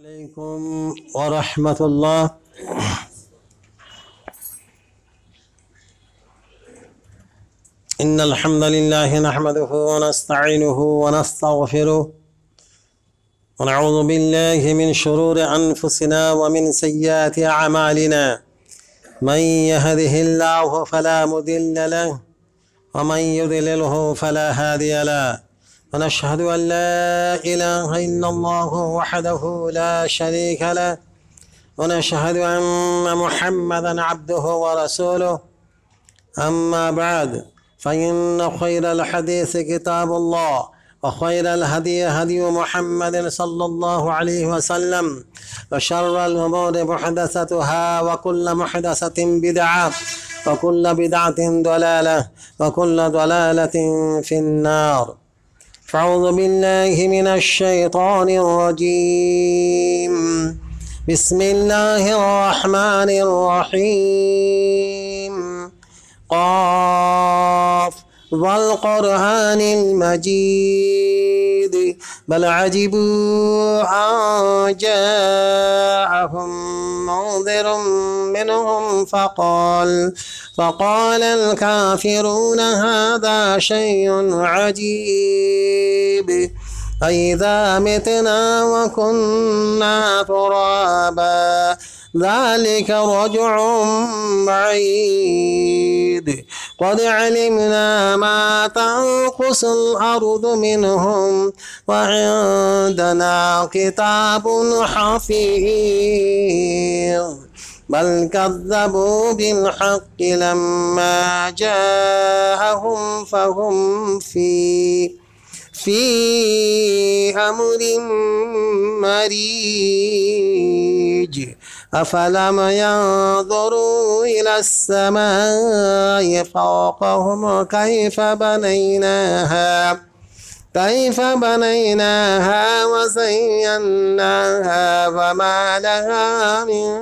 عليكم ورحمة الله إن الحمد لله نحمده ونستعينه ونستغفره ونعوذ بالله من شرور أنفسنا ومن سيئات أعمالنا من يهده الله فلا مضل له ومن يضلله فلا هادي له ونشهد أن لا إله إلا الله وحده لا شريك له ونشهد أن محمدا عبده ورسوله أما بعد فإن خير الحديث كتاب الله وخير الهدي هدي محمد صلى الله عليه وسلم وشر الأمور محدثتها وكل محدثة بدعة وكل بدعة ضلالة وكل ضلالة في النار فعوذ بالله من الشيطان الرجيم بسم الله الرحمن الرحيم قاف والقرآن المجيد بل عجبوا أن جاءهم منذر منهم فقال فقال الكافرون هذا شيء عجيب أئذا متنا وكنا ترابا ذلك رجع بعيد قد علمنا ما تنقص الأرض منهم وعندنا كتاب حفيظ بل كذبوا بالحق لما جاءهم فهم في في أمر مريج أفلم ينظروا إلى السماء فوقهم كيف بنيناها كيف بنيناها وزيناها وما لها من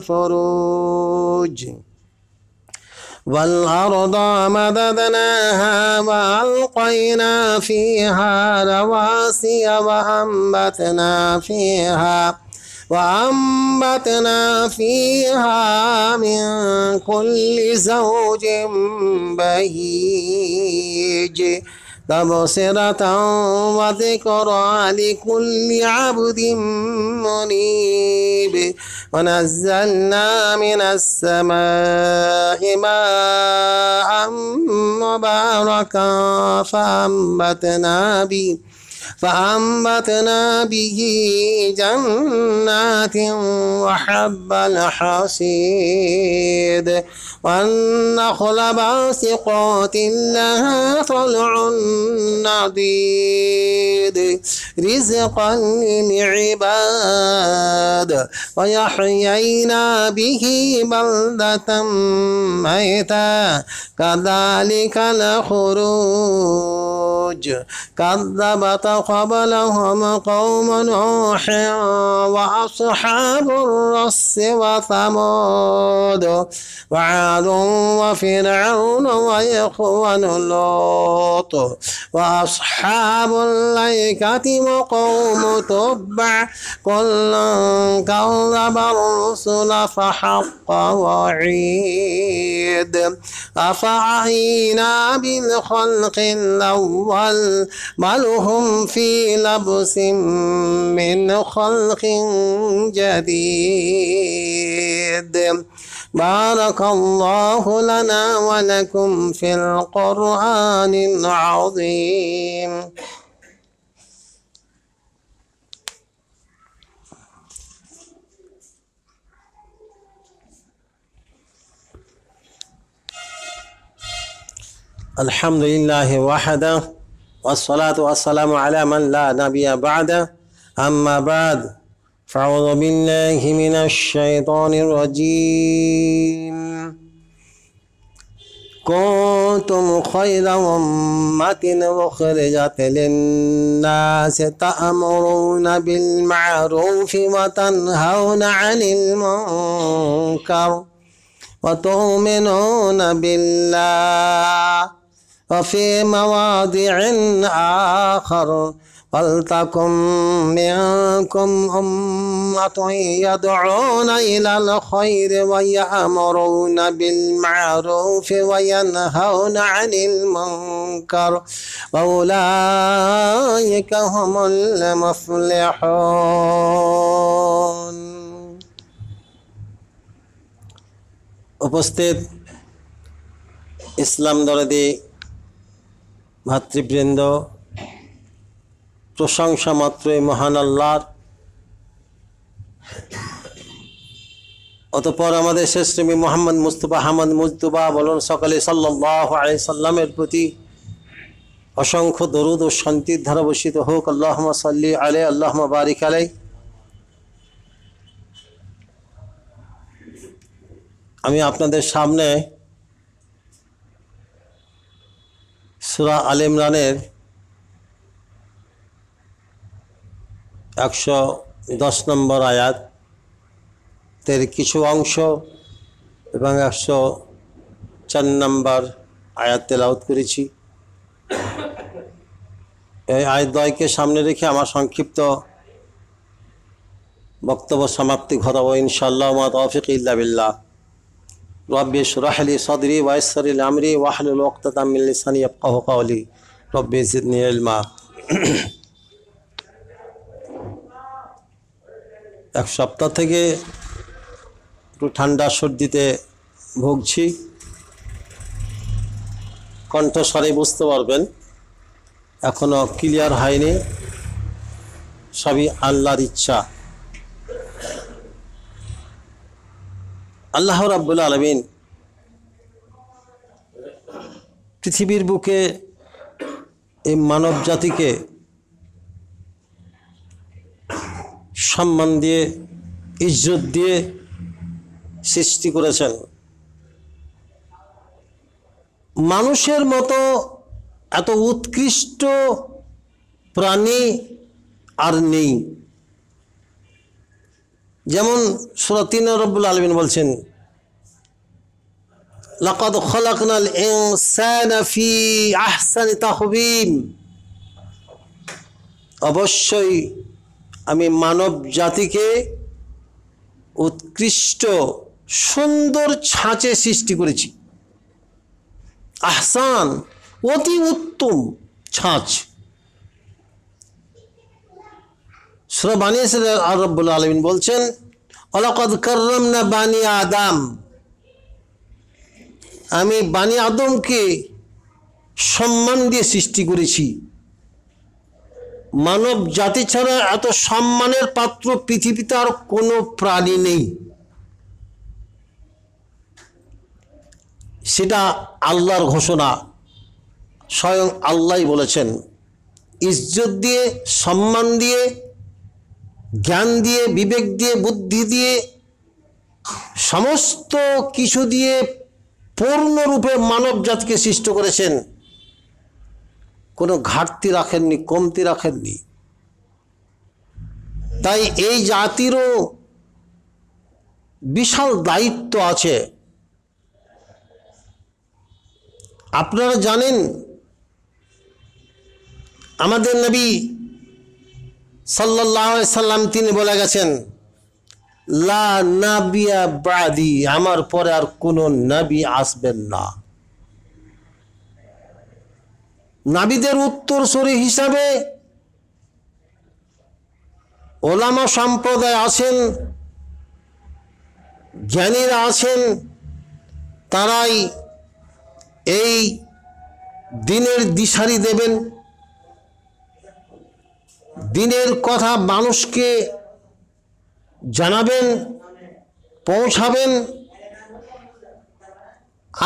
فروج والأرض مددناها وألقينا فيها رواسي وأنبتنا فيها وأنبتنا فيها من كل زوج بهيج تبصرة وذكرى لكل عبد منيب ونزلنا من السماء ماء مباركا فأنبتنا به فأنبتنا به جنات وحب الحصيد والنخل باسقات لها طلع نضيد رزقا للعباد ويحيينا به بلدة ميتا كذلك الخروج كذبت قبلهم قوم نوح وأصحاب الرس وثمود وعاد وعاد وفرعون وإخوان لوط وأصحاب الأيكة وقوم تبع كل كذب الرسل فحق وعيد أفعينا بالخلق الأول بل هم في لبس من خلق جديد بارك الله لنا ولكم في القرآن العظيم الحمد لله وحده والصلاة والسلام على من لا نبي بعده أما بعد فأعوذ بالله من الشيطان الرجيم كنتم خير أمة أخرجت للناس تأمرون بالمعروف وتنهون عن المنكر وتؤمنون بالله وفي مواضع آخر فلتكن منكم أمة يدعون إلى الخير ويأمرون بالمعروف وينهون عن المنكر وأولئك هم المفلحون উপস্থিত ইসলাম দরদি ভাতৃবৃন্দ প্রশংসা মাত্রই মহান আল্লাহর অতপর আমাদের শেষ মোহাম্মদ মুস্তফা আহমদ মুস্তুবা বলুন সকালে সাল্লাহ সাল্লামের প্রতি অসংখ্য দরুদ ও শান্তির ধারা বসিত হোক আল্লাহ সাল্লি আলে আল্লাহ বারিক আলাই আমি আপনাদের সামনে সুরা আল ইমরানের একশো দশ নম্বর আয়াত তের কিছু অংশ এবং একশো চার নম্বর আয়াত তেলাউত করেছি এই আয়দয়কে সামনে রেখে আমার সংক্ষিপ্ত বক্তব্য সমাপ্তি ঘটাব ইনশাল্লাহ মা তৌফিক বিল্লাহ রব্বি সুরাহলি সদরি ওয়াইসরিল আমরি ওয়াহলুল ওক্তাতাম মিল্লিসানি ইয়াফকাহু রব্বি জিদনি ইলমা এক সপ্তাহ থেকে একটু ঠান্ডা সর্দিতে ভুগছি কণ্ঠস্বরে বুঝতে পারবেন এখনও ক্লিয়ার হয়নি সবই আল্লাহর ইচ্ছা আল্লাহ রাবুল আলমিন পৃথিবীর বুকে এই মানব জাতিকে সম্মান দিয়ে ইজ্জত দিয়ে সৃষ্টি করেছেন মানুষের মতো এত উৎকৃষ্ট প্রাণী আর নেই যেমন সুরাতিন রব্বুল আলমিন বলছেন লাকাদ খলাকনাল ইনসানা আহসানি তাহবিম অবশ্যই আমি মানব জাতিকে উৎকৃষ্ট সুন্দর ছাঁচে সৃষ্টি করেছি আহসান অতি উত্তম ছাঁচ সুরা বানিয়েছেন আর আলমিন বলছেন অলকদ করম না বানি আদাম আমি বানি আদমকে সম্মান দিয়ে সৃষ্টি করেছি মানব জাতি ছাড়া এত সম্মানের পাত্র পৃথিবীতে আর কোনো প্রাণী নেই সেটা আল্লাহর ঘোষণা স্বয়ং আল্লাহ বলেছেন ইজ্জত দিয়ে সম্মান দিয়ে জ্ঞান দিয়ে বিবেক দিয়ে বুদ্ধি দিয়ে সমস্ত কিছু দিয়ে পূর্ণরূপে মানব জাতকে সৃষ্ট করেছেন কোনো ঘাটতি রাখেননি কমতি রাখেননি তাই এই জাতিরও বিশাল দায়িত্ব আছে আপনারা জানেন আমাদের নবী সাল্লাহ সাল্লাম তিনি বলে গেছেন লা নাবিয়া বাদি আমার পরে আর কোনো নাবি আসবেন না নাবিদের উত্তরসূরি হিসাবে ওলামা সম্প্রদায় আছেন জ্ঞানীরা আছেন তারাই এই দিনের দিশারি দেবেন দিনের কথা মানুষকে জানাবেন পৌঁছাবেন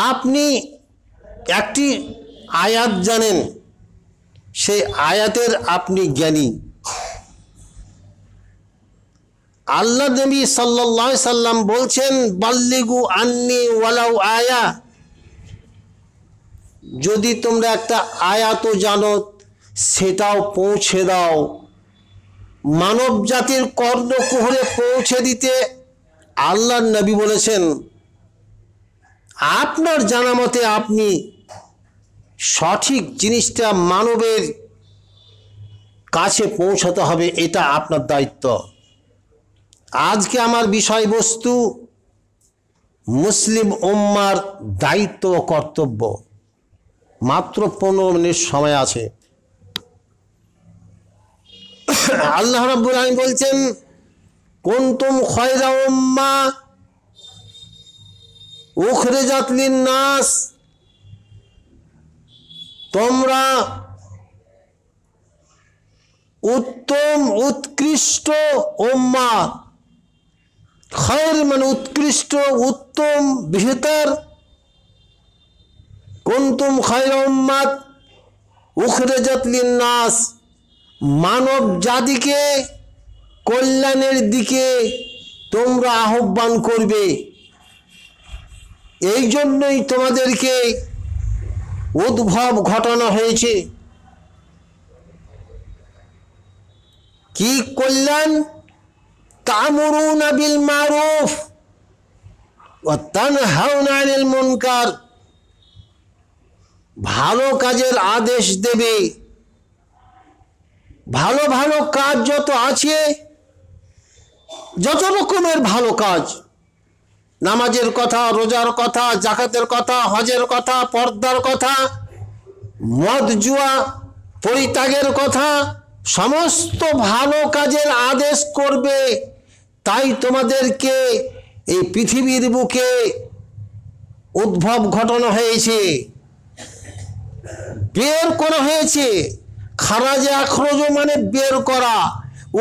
আপনি একটি আয়াত জানেন সেই আয়াতের আপনি জ্ঞানী আল্লাহ দেবী সাল্লাহ সাল্লাম বলছেন বাল্লিগু আন্নি ওয়ালাউ আয়া যদি তোমরা একটা আয়াত জানো সেটাও পৌঁছে দাও মানব জাতির কর্ণকুহরে পৌঁছে দিতে আল্লাহ নবী বলেছেন আপনার জানা মতে আপনি সঠিক জিনিসটা মানবের কাছে পৌঁছাতে হবে এটা আপনার দায়িত্ব আজকে আমার বিষয়বস্তু মুসলিম ওম্মার দায়িত্ব ও কর্তব্য মাত্র পনেরো মিনিট সময় আছে আল্লাহ রাব্বুল আলম বলছেন কোনতুম খয়রা উম্মা উখরে জাতলিন নাস তোমরা উত্তম উৎকৃষ্ট ওম্মা খয়ের মানে উৎকৃষ্ট উত্তম কন্তুম খায়ের খয়ের উখরে উখরেজত নাস মানব জাতিকে কল্যাণের দিকে তোমরা আহ্বান করবে এই জন্যই তোমাদেরকে উদ্ভব ঘটনা হয়েছে কি করলেন তামরুন বিল মারুফ ও তানহাউন আনিল মুনকার ভালো কাজের আদেশ দেবে ভালো ভালো কাজ যত আছে যত রকমের ভালো কাজ নামাজের কথা রোজার কথা জাকাতের কথা হজের কথা পর্দার কথা মদ জুয়া পরিত্যাগের কথা সমস্ত ভালো কাজের আদেশ করবে তাই তোমাদেরকে এই পৃথিবীর বুকে উদ্ভব ঘটনা হয়েছে বের করা হয়েছে খারাজে আখরজ মানে বের করা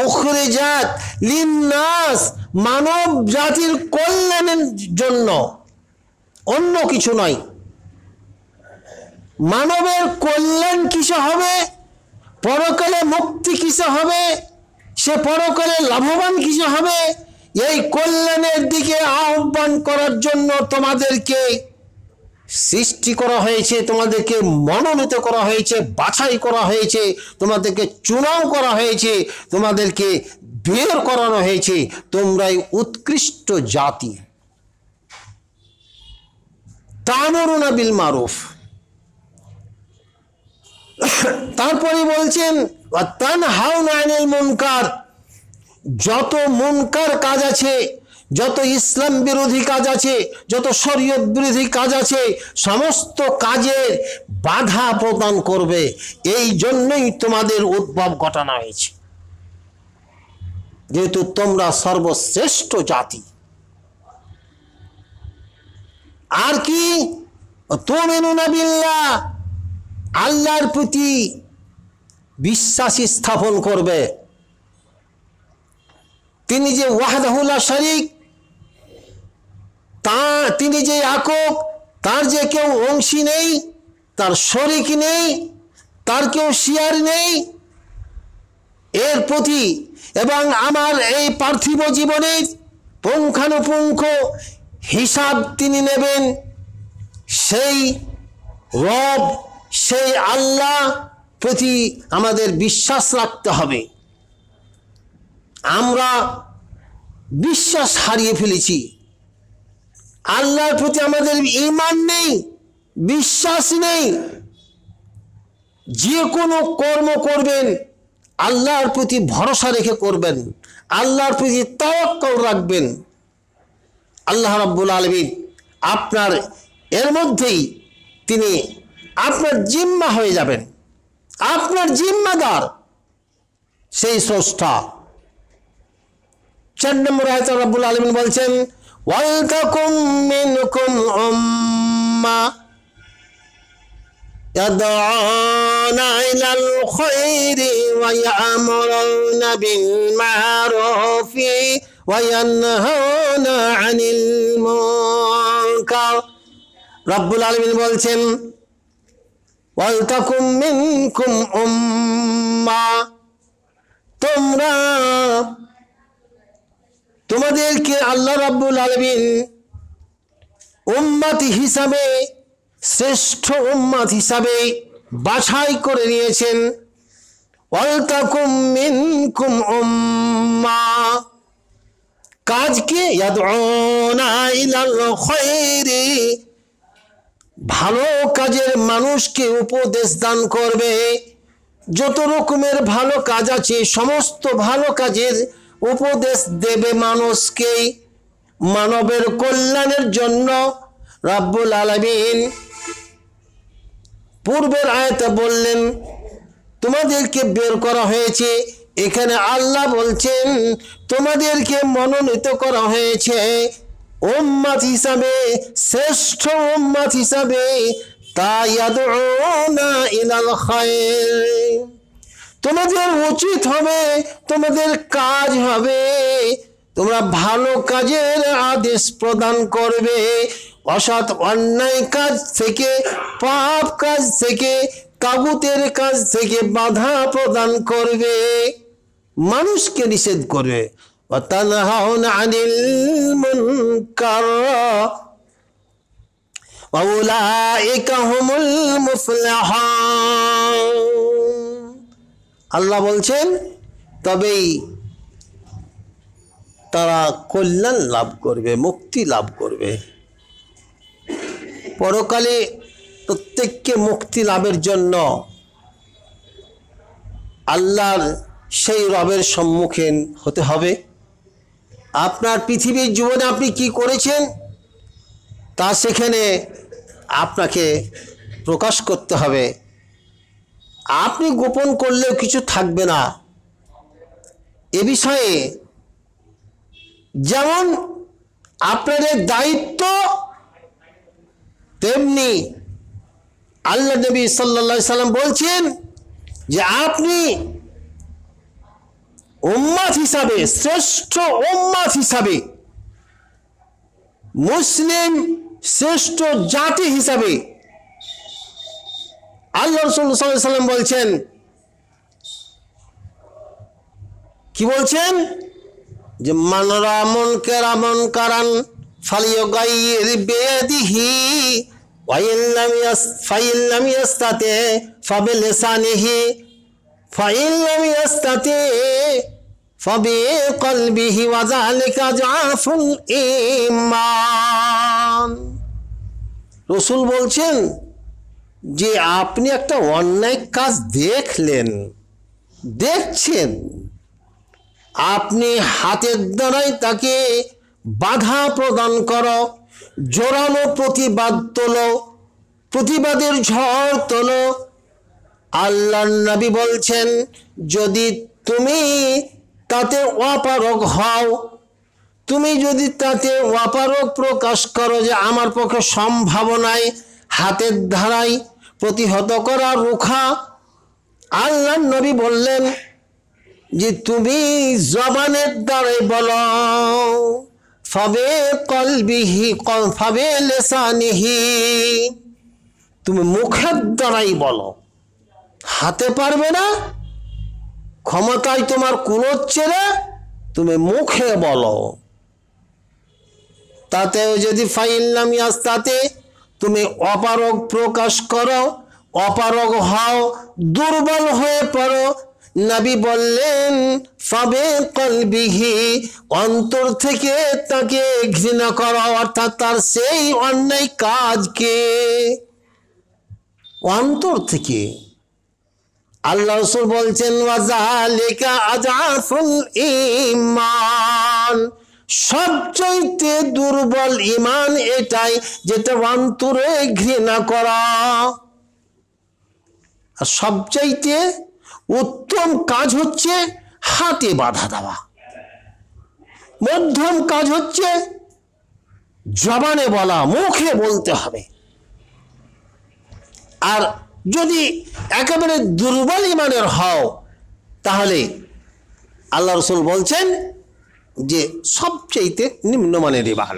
উখরে জাত লিন্নাস মানব জাতির কল্যাণের জন্য অন্য কিছু নয় মানবের কল্যাণ কিসে হবে পরকালে মুক্তি কিসে হবে সে পরকালে লাভবান কিসে হবে এই কল্যাণের দিকে আহ্বান করার জন্য তোমাদেরকে সৃষ্টি করা হয়েছে তোমাদেরকে মনোনীত করা হয়েছে বাছাই করা হয়েছে তোমাদেরকে চুনাও করা হয়েছে তোমাদেরকে বের করানো হয়েছে তোমরাই উৎকৃষ্ট জাতি তামরুনা বিল মারুফ তারপরে বলছেন তান হাউ নাইনেল মুনকার যত মুনকার কাজ আছে যত ইসলাম বিরোধী কাজ আছে যত শরীয়ত বিরোধী কাজ আছে সমস্ত কাজের বাধা প্রদান করবে এই জন্যই তোমাদের উদ্ভব ঘটানো হয়েছে যেহেতু তোমরা সর্বশ্রেষ্ঠ জাতি আর কি আল্লাহর প্রতি বিশ্বাস স্থাপন করবে তিনি যে ওয়াহদাহুল্লা শরিক তা তিনি যে একক তার যে কেউ অংশী নেই তার শরিক নেই তার কেউ শিয়ার নেই এর প্রতি এবং আমার এই পার্থিব জীবনের পুঙ্খানুপুঙ্খ হিসাব তিনি নেবেন সেই রব সেই আল্লাহ প্রতি আমাদের বিশ্বাস রাখতে হবে আমরা বিশ্বাস হারিয়ে ফেলেছি আল্লাহর প্রতি আমাদের ইমান নেই বিশ্বাস নেই যে কোনো কর্ম করবেন আল্লাহর প্রতি ভরসা রেখে করবেন আল্লাহর প্রতি তওয়াক্কল রাখবেন আল্লাহ রাব্বুল আলমিন আপনার এর মধ্যেই তিনি আপনার জিম্মা হয়ে যাবেন আপনার জিম্মাদার সেই স্রষ্টা চার নম্বর আয়ত রাব্বুল আলমিন বলছেন ওয়ালকাকুম মিনকুম উম্মা يدعون إلى الخير ويأمرون بالمعروف وينهون عن المنكر رب العالمين বলছেন ওয়ালতাকুম মিনকুম উম্মা তোমরা তোমাদেরকে আল্লাহ রাব্বুল আলমিন উম্মাত হিসাবে শ্রেষ্ঠ উম্মাত হিসাবে বাছাই করে নিয়েছেন ওয়ালতাকুম মিনকুম উম্মা কাজকে ইয়াদউনা ইলাল খায়রি ভালো কাজের মানুষকে উপদেশ দান করবে যত রকমের ভালো কাজ আছে সমস্ত ভালো কাজের উপদেশ দেবে মানুষকে মানবের কল্যাণের জন্য রাব্বুল আলমিন পূর্বের আয়তে বললেন তোমাদেরকে বের করা হয়েছে এখানে আল্লাহ বলছেন তোমাদেরকে মনোনীত করা হয়েছে উম্মাত হিসাবে শ্রেষ্ঠ উম্মাত হিসাবে তোমাদের উচিত হবে তোমাদের কাজ হবে তোমরা ভালো কাজের আদেশ প্রদান করবে অসৎ অন্যায় কাজ থেকে পাপ কাজ থেকে তাগুতের কাছ থেকে বাধা প্রদান করবে মানুষকে নিষেধ করবে আল্লাহ বলছেন তবেই তারা কল্যাণ লাভ করবে মুক্তি লাভ করবে পরকালে প্রত্যেককে মুক্তি লাভের জন্য আল্লাহর সেই রবের সম্মুখীন হতে হবে আপনার পৃথিবীর জীবনে আপনি কি করেছেন তা সেখানে আপনাকে প্রকাশ করতে হবে আপনি গোপন করলেও কিছু থাকবে না এ বিষয়ে যেমন আপনাদের দায়িত্ব তেমনি আল্লাহ নবী সাল্লা সাল্লাম বলছেন যে আপনি উম্মাদ হিসাবে শ্রেষ্ঠ উম্মাদ হিসাবে মুসলিম শ্রেষ্ঠ জাতি হিসাবে আল্লাহ রসুল্লাহাম বলছেন কি বলছেন যে মানরামন কেরামন কারান ফালিও গাই বেদিহী ফাইল্লাম ইয়াস্তাতে ফাবে লেসানিহি ফাইল্লাম ইয়াস্তাতে ফাবে কলবিহি ওয়াজালিকা জাফুল ইমান রসুল বলছেন যে আপনি একটা অন্যায় কাজ দেখলেন দেখছেন আপনি হাতের দ্বারাই তাকে বাধা প্রদান করো জোরালো প্রতিবাদ তোল প্রতিবাদের ঝড় তোল আল্লাহ নবী বলছেন যদি তুমি তাতে অপারক হও তুমি যদি তাতে অপারক প্রকাশ করো যে আমার পক্ষে সম্ভাবনায় হাতের ধারায় প্রতিহত করা রুখা আল্লাহ নবী বললেন যে তুমি জবানের দ্বারাই বলো ফবে কলবিহি ফবে লেসানিহি তুমি মুখের দ্বারাই বলো হাতে পারবে না ক্ষমতায় তোমার কুলোচ্ছে না তুমি মুখে বলো তাতেও যদি ফাইল আস তাতে তুমি অপারগ প্রকাশ করো অপারগ হও দুর্বল হয়ে পড়ো নাবি বললেন সবে কলবিহি অন্তর থেকে তাকে ঘৃণা করা অর্থাৎ তার সেই অন্যায় কাজকে অন্তর থেকে আল্লাহ রসুল বলছেন ওয়াজালেকা আজাফুল ইমান সবচাইতে দুর্বল ইমান এটাই যেটা অন্তরে ঘৃণা করা আর সবচাইতে উত্তম কাজ হচ্ছে হাতে বাধা দেওয়া মধ্যম কাজ হচ্ছে জবানে বলা মুখে বলতে হবে আর যদি একেবারে দুর্বল ইমানের হও তাহলে আল্লাহ রসুল বলছেন যে সবচেয়েতে নিম্নমানের ইমান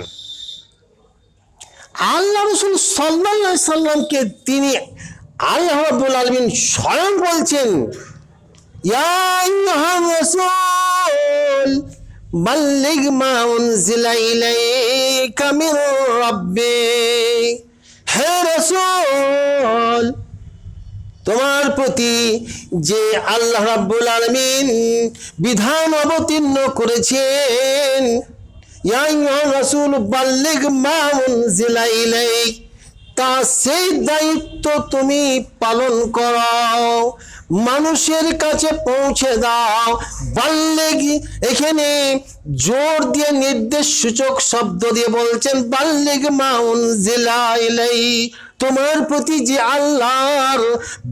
আল্লাহ রসুল সাল্লাহ সাল্লামকে তিনি আল্লাহ রব্বুল আলমিন স্বয়ং বলছেন হে রসুল তোমার প্রতি যে আল্লাহ রাব্বুল আলমিন বিধান অবতীর্ণ করেছেন রসুল মাউন জিলাইলাই তা সেই দায়িত্ব তুমি পালন করাও মানুষের কাছে পৌঁছে দাও বাল্যেগি এখানে জোর দিয়ে নির্দেশ সূচক শব্দ দিয়ে বলছেন বাল্লেগ মাউন জেলা তোমার প্রতি যে আল্লাহর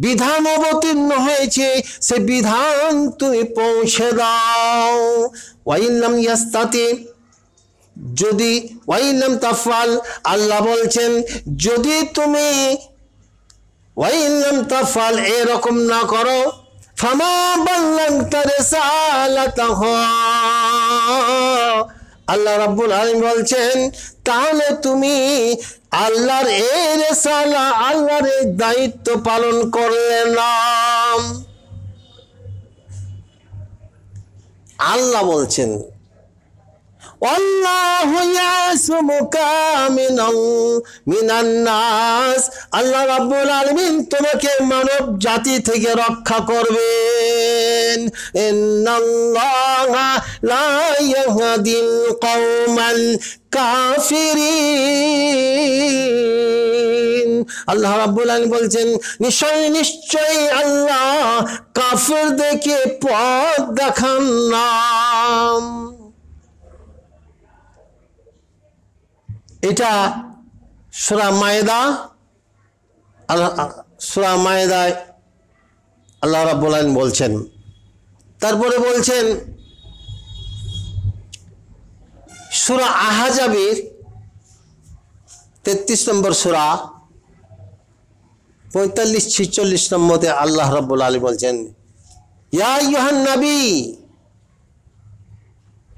বিধান অবতীর্ণ হয়েছে সে বিধান তুমি পৌঁছে দাও ওয়াইলাম ইয়াস্তাতে যদি ওয়াইলাম তাফাল আল্লাহ বলছেন যদি তুমি তাফাল এরকম না করো আল্লাহ রাবুল আলম বলছেন তাহলে তুমি আল্লাহর এই রেসালা আল্লাহর এই দায়িত্ব পালন করলে না আল্লাহ বলছেন আল্লাহ রাব্বুল আলমিন তোমাকে মানব জাতি থেকে রক্ষা করবেন কৌমান কাফিরিন আল্লাহ রাব্বুল আলামিন বলছেন নিশ্চয় নিশ্চয়ই আল্লাহ কাফের দেখে পথ দেখান নাম এটা সুরা মায়েদা আল্লাহ সুরা মায়েদায় আল্লাহ রাব্বুল আলম বলছেন তারপরে বলছেন সুরা আহাজাবির তেত্রিশ নম্বর সুরা পঁয়তাল্লিশ ছিচল্লিশ নম্বরে আল্লাহ রব্বুল আলী বলছেন ইয়া ইহান নবী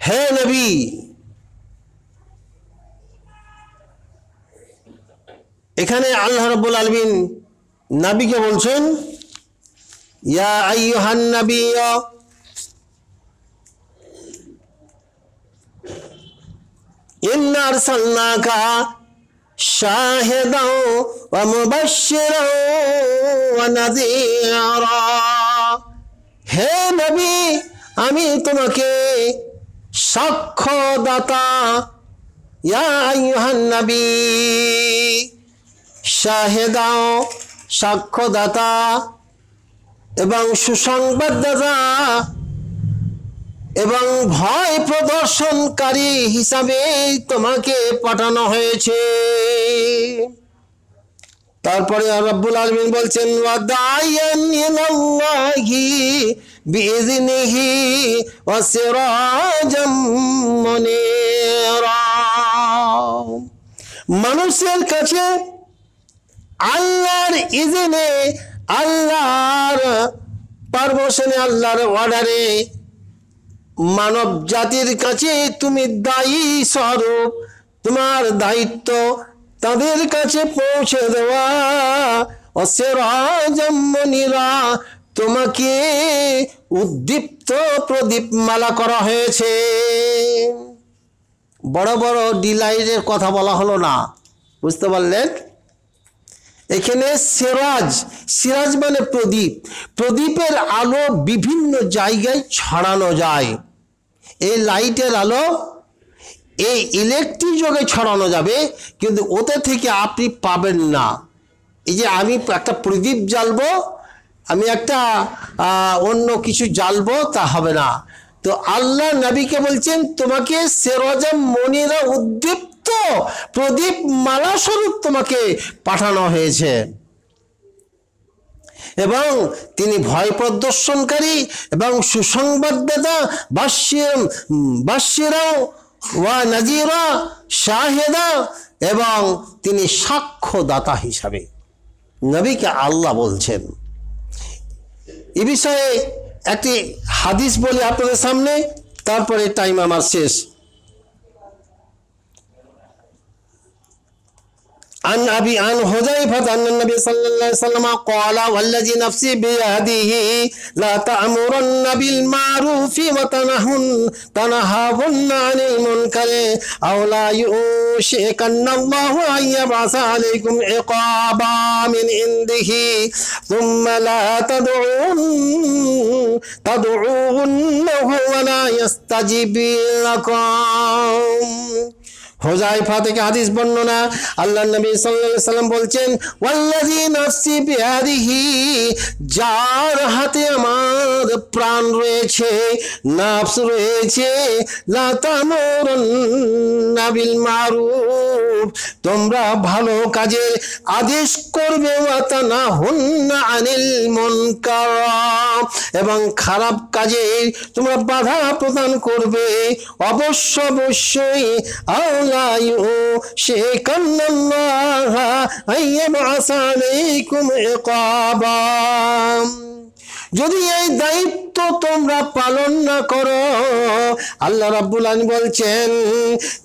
হে নবী এখানে আল্লাহ রব্বুল আলমিন নাবিকে বলছেন ইয়া আইয়ুহান নাবী হে নবী আমি তোমাকে সাক্ষ্যদাতা ইয়া আইয়ুহান নবী শাহেদাও সাক্ষ্যদাতা এবং সুসংবাদদাতা এবং ভয় প্রদর্শনকারী হিসাবে তোমাকে পাঠানো হয়েছে তারপরে রব্বুল আলমিন বলছেন বিদিনিহি ওয়াসিরাজাম মুনীরা মানুষের কাছে আল্লাহর ইজেনে আল্লাহর পারমোশনে আল্লাহর অর্ডারে মানব জাতির কাছে তুমি দায়ী স্বরূপ তোমার দায়িত্ব তাদের কাছে পৌঁছে দেওয়া তোমাকে উদ্দীপ্ত প্রদীপ মালা করা হয়েছে বড় বড় ডিলাইটের কথা বলা হলো না বুঝতে পারলেন এখানে সিরাজ সিরাজ মানে প্রদীপ প্রদীপের আলো বিভিন্ন জায়গায় ছড়ানো যায় এই লাইটের আলো এই ইলেকট্রিক যোগে ছড়ানো যাবে কিন্তু ওতে থেকে আপনি পাবেন না এই যে আমি একটা প্রদীপ জ্বালবো আমি একটা অন্য কিছু জ্বালবো তা হবে না তো আল্লাহ নবীকে বলছেন তোমাকে সেরজম মনিরা উদ্দীপ্ত ছোট্ট প্রদীপ মালা তোমাকে পাঠানো হয়েছে এবং তিনি ভয় প্রদর্শনকারী এবং সুসংবাদদাতা বাস্যির ওয়া নাজিরা শাহেদা এবং তিনি সাক্ষ্যদাতা হিসাবে নবীকে আল্লাহ বলছেন এ বিষয়ে একটি হাদিস বলি আপনাদের সামনে তারপরে টাইম আমার শেষ عن أبي عن حذيفة أن النبي صلى الله عليه وسلم قال والذي نفسي بيده لا تأمرن بالمعروف وتنهن تنهون عن المنكر أو لا يوشكن الله أن يبعث عليكم عقابا من عنده ثم لا تدعون تدعون ولا يستجيب لكم হোজাইফা থেকে হাদিস বর্ণনা আল্লাহ নবী সাল্লাহ সাল্লাম বলছেন ওয়াল্লাজি নাফসি বিহারিহি যার হাতে আমার প্রাণ রয়েছে নাফস রয়েছে লাতানোর নাবিল মারুফ তোমরা ভালো কাজে আদেশ করবে ওয়াতানা হন্না আনিল মুনকার এবং খারাপ কাজে তোমরা বাধা প্রদান করবে অবশ্য অবশ্যই আউল ولا يؤشكن الله أن يبعث عليكم عقابا যদি এই দায়িত্ব তোমরা পালন না করো আল্লাহ রাব্বুল আলামিন বলছেন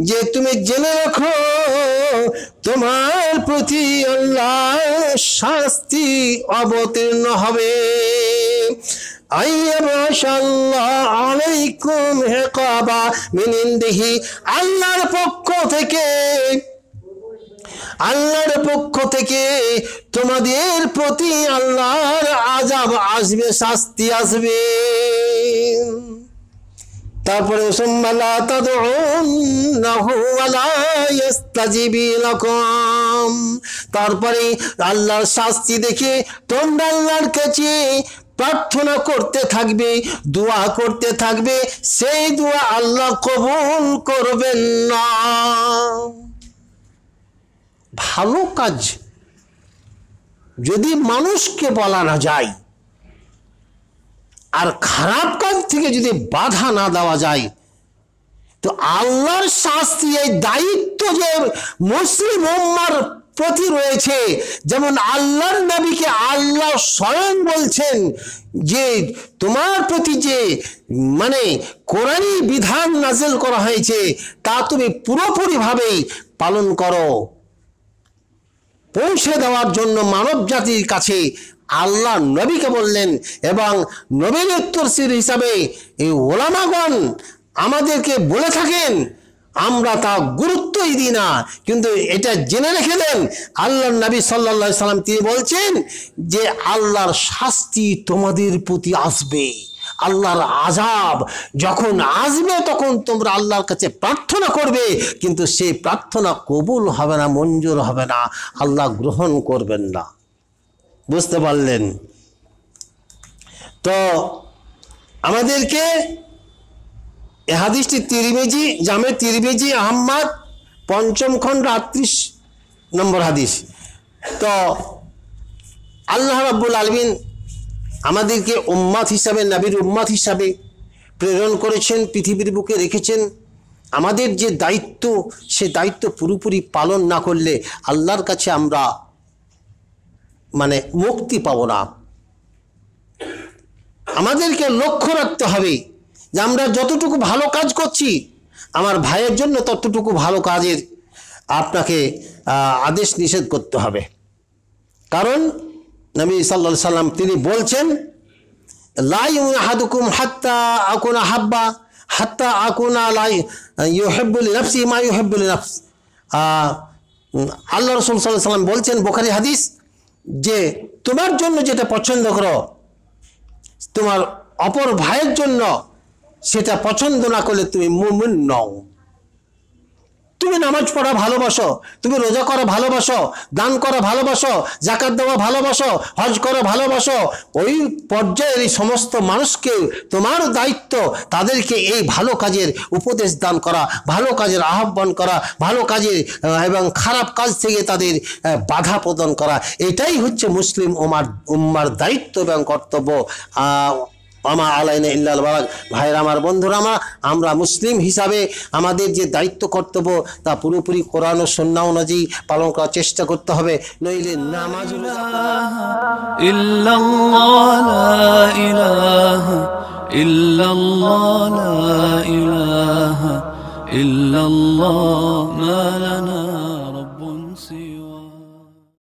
যে তুমি জেনে রাখো তোমার প্রতি আল্লাহ শাস্তি অবতীর্ণ হবে আল্লাহর পক্ষ থেকে আল্লাহর পক্ষ থেকে তোমাদের প্রতি আল্লাহর আজাব আসবে শাস্তি আসবে তারপরে তারপরে আল্লাহর শাস্তি দেখে তোমরা আল্লাহর কাছে প্রার্থনা করতে থাকবে দোয়া করতে থাকবে সেই দোয়া আল্লাহ কবুল করবেন না ভালো কাজ যদি মানুষকে বলা না যায় আর খারাপ কাজ থেকে যদি বাধা না দেওয়া যায় তো আল্লাহর শাস্তি এই দায়িত্ব যে মুসলিম উম্মার প্রতি রয়েছে যেমন আল্লাহর নবীকে আল্লাহ স্বয়ং বলছেন যে তোমার প্রতি যে মানে কোরআনই বিধান নাজেল করা হয়েছে তা তুমি পুরোপুরিভাবেই পালন করো পৌঁছে দেওয়ার জন্য মানব জাতির কাছে আল্লাহ নবীকে বললেন এবং নবীন উত্তরসির হিসাবে এই ওলামাগণ আমাদেরকে বলে থাকেন আমরা তা গুরুত্বই দিই না কিন্তু এটা জেনে রেখে দেন আল্লাহর নবী সাল্লা সাল্লাম তিনি বলছেন যে আল্লাহর শাস্তি তোমাদের প্রতি আসবে আল্লাহর আজাব যখন আসবে তখন তোমরা আল্লাহর কাছে প্রার্থনা করবে কিন্তু সেই প্রার্থনা কবুল হবে না মঞ্জুর হবে না আল্লাহ গ্রহণ করবেন না বুঝতে পারলেন তো আমাদেরকে হাদিসটি তিরমিজি জামে তিরমিজি আহম্মদ পঞ্চম খণ্ড আটত্রিশ নম্বর হাদিস তো আল্লাহ রাব্বুল আলমিন আমাদেরকে উম্মাদ হিসাবে নাবির উম্মাদ হিসাবে প্রেরণ করেছেন পৃথিবীর বুকে রেখেছেন আমাদের যে দায়িত্ব সে দায়িত্ব পুরোপুরি পালন না করলে আল্লাহর কাছে আমরা মানে মুক্তি পাব না আমাদেরকে লক্ষ্য রাখতে হবে যে আমরা যতটুকু ভালো কাজ করছি আমার ভাইয়ের জন্য ততটুকু ভালো কাজের আপনাকে আদেশ নিষেধ করতে হবে কারণ নবী সাল্লা সাল্লাম তিনি বলছেন লাই হাদুকুম হাত্তা আকুনা হাব্বা হাত্তা আকুনা লাই ইউ হেব্বুল নফসি মা হেব্বুল নফস আল্লাহ রসুল সাল্লাহ সাল্লাম বলছেন বোখারি হাদিস যে তোমার জন্য যেটা পছন্দ করো তোমার অপর ভাইয়ের জন্য সেটা পছন্দ না করলে তুমি মুমিন নও তুমি নামাজ পড়া ভালোবাসো তুমি রোজা করা ভালোবাসো দান করা ভালোবাসো জাকাত দেওয়া ভালোবাসো হজ করা ভালোবাসো ওই পর্যায়ের এই সমস্ত মানুষকে তোমার দায়িত্ব তাদেরকে এই ভালো কাজের উপদেশ দান করা ভালো কাজের আহ্বান করা ভালো কাজের এবং খারাপ কাজ থেকে তাদের বাধা প্রদান করা এটাই হচ্ছে মুসলিম ওমার উম্মার দায়িত্ব এবং কর্তব্য আমা আলাইনে ইল্লাল বালাক ভাইরা আমার বন্ধুরা আমরা আমরা মুসলিম হিসাবে আমাদের যে দায়িত্ব কর্তব্য তা পুরোপুরি কোরআন ও সন্না অনুযায়ী পালন করার চেষ্টা করতে হবে নইলে নামাজ ইল্লাল্লাহ ইলাহা ইল্লাল্লাহ